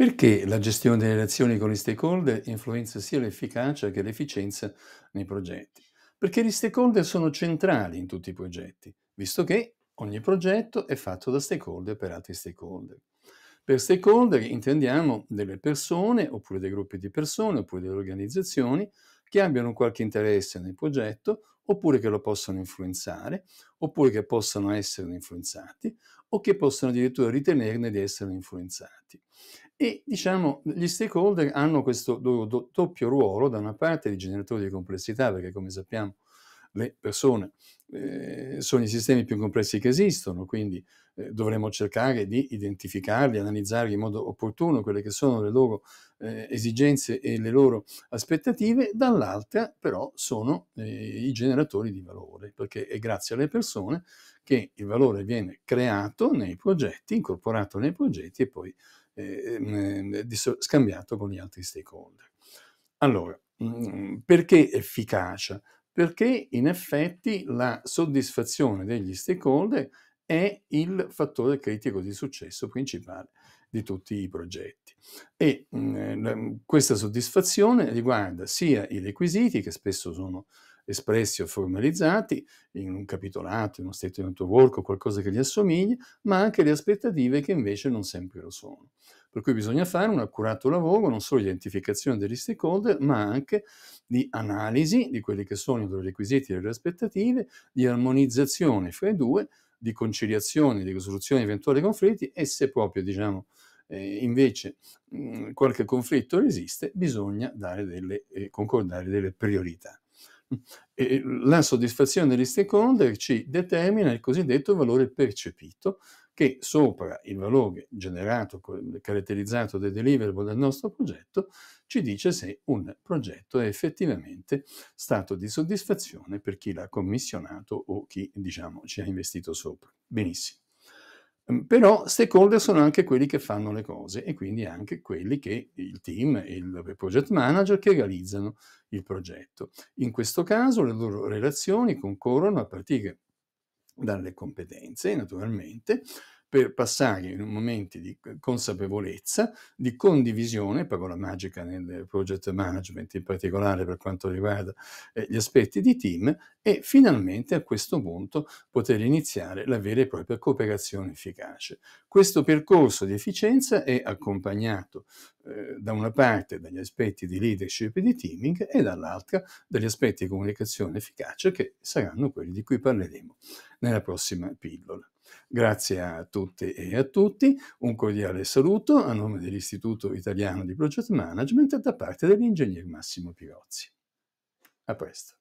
Perché la gestione delle relazioni con gli stakeholder influenza sia l'efficacia che l'efficienza nei progetti? Perché gli stakeholder sono centrali in tutti i progetti, visto che ogni progetto è fatto da stakeholder per altri stakeholder. Per stakeholder intendiamo delle persone, oppure dei gruppi di persone, oppure delle organizzazioni che abbiano qualche interesse nel progetto, oppure che lo possano influenzare, oppure che possano essere influenzati, o che possono addirittura ritenerne di essere influenzati. E diciamo, gli stakeholder hanno questo doppio ruolo, da una parte di generatori di complessità, perché come sappiamo le persone. Eh, sono i sistemi più complessi che esistono, quindi eh, dovremo cercare di identificarli, analizzarli in modo opportuno, quelle che sono le loro eh, esigenze e le loro aspettative, dall'altra però sono eh, i generatori di valore, perché è grazie alle persone che il valore viene creato nei progetti, incorporato nei progetti e poi eh, ehm, eh, scambiato con gli altri stakeholder. Allora, mm, perché efficacia? perché in effetti la soddisfazione degli stakeholder è il fattore critico di successo principale di tutti i progetti. E mh, mm, eh, mm, questa soddisfazione riguarda sia i requisiti, che spesso sono espressi o formalizzati in un capitolato, in uno statement un work o qualcosa che gli assomigli, ma anche le aspettative che invece non sempre lo sono. Per cui bisogna fare un accurato lavoro non solo di identificazione degli stakeholder, ma anche di analisi di quelli che sono i requisiti e le aspettative, di armonizzazione fra i due, di conciliazione, di risoluzione di eventuali conflitti e se proprio, diciamo, eh, invece mh, mm, qualche conflitto esiste, bisogna dare delle, eh, concordare delle priorità e soddisfazione degli stakeholder ci determina il cosiddetto valore percepito che sopra il valore generato, caratterizzato dai deliverable del nostro progetto, ci dice se un progetto è effettivamente stato di soddisfazione per chi l'ha commissionato o chi diciamo, ci ha investito sopra. Benissimo. Ehm, però stakeholder sono anche quelli che fanno le cose e quindi anche quelli che il team, il project manager che realizzano il progetto. In questo caso le loro relazioni concorrono a partire dalle competenze, naturalmente, per passare in momenti di consapevolezza, di condivisione, parola magica nel project management in particolare per quanto riguarda eh, gli aspetti di team, e finalmente a questo punto poter iniziare la vera e propria cooperazione efficace. Questo percorso di efficienza è accompagnato eh, da una parte dagli aspetti di leadership e di teaming e dall'altra dagli aspetti di comunicazione efficace che saranno quelli di cui parleremo nella prossima pillola. Grazie a tutte e a tutti, un cordiale saluto a nome dell'Istituto Italiano di Project Management da parte dell'ingegner Massimo Pirozzi. A presto.